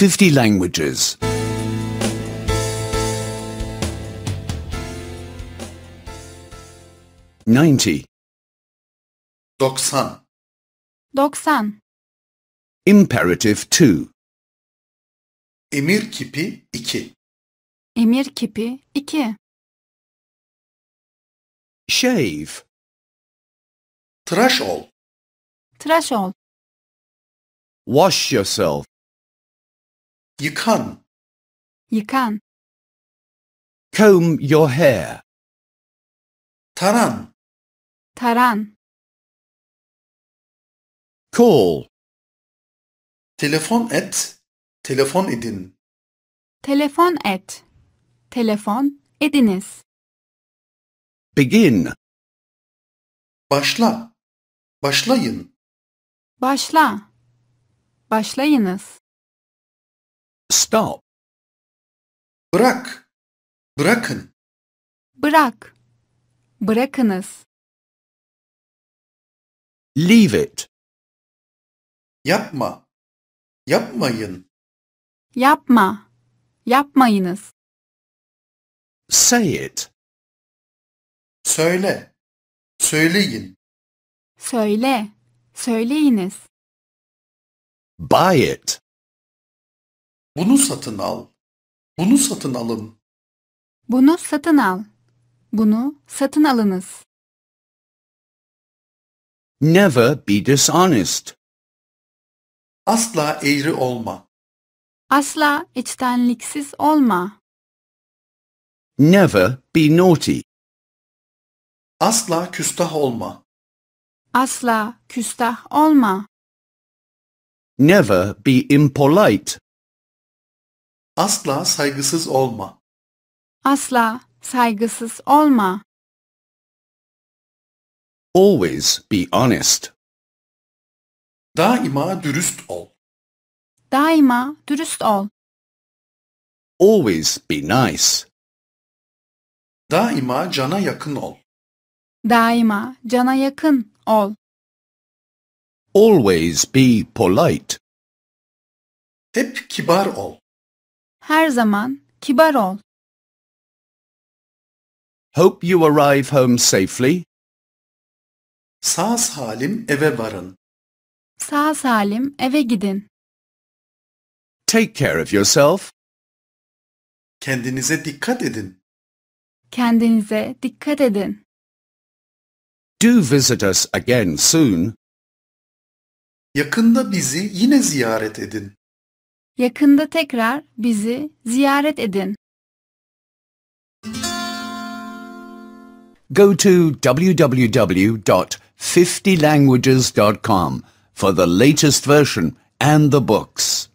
50 languages. 90. 90 90 Imperative 2 Emir kipi 2 Emir kipi 2 Shave Tıraş ol Tıraş ol Wash yourself Yıkan. Yıkan. Comb your hair. Taran. Taran. Call. Telefon et. Telefon edin. Telefon et. Telefon ediniz. Begin. Başla. Başlayın. Başla. Başlayınız. Stop. Bırak. Bırakın. Bırak. Bırakınız. Leave it. Yapma. Yapmayın. Yapma. Yapmayınız. Say it. Söyle. Söyleyin. Söyle. Söyleyiniz. Buy it. Bunu satın al. Bunu satın alın. Bunu satın al. Bunu satın alınız. Never be dishonest. Asla eğri olma. Asla içtenliksiz olma. Never be naughty. Asla küstah olma. Asla küstah olma. Never be impolite. Asla saygısız olma. Asla saygısız olma. Always be honest. Daima dürüst ol. Daima dürüst ol. Always be nice. Daima cana yakın ol. Daima cana yakın ol. Always be polite. Hep kibar ol. Her zaman kibar ol. Hope you arrive home safely. Sağ salim eve varın. Sağ salim eve gidin. Take care of yourself. Kendinize dikkat edin. Kendinize dikkat edin. Do visit us again soon. Yakında bizi yine ziyaret edin. Yakında tekrar bizi ziyaret edin. Go to www.50languages.com for the latest version and the books.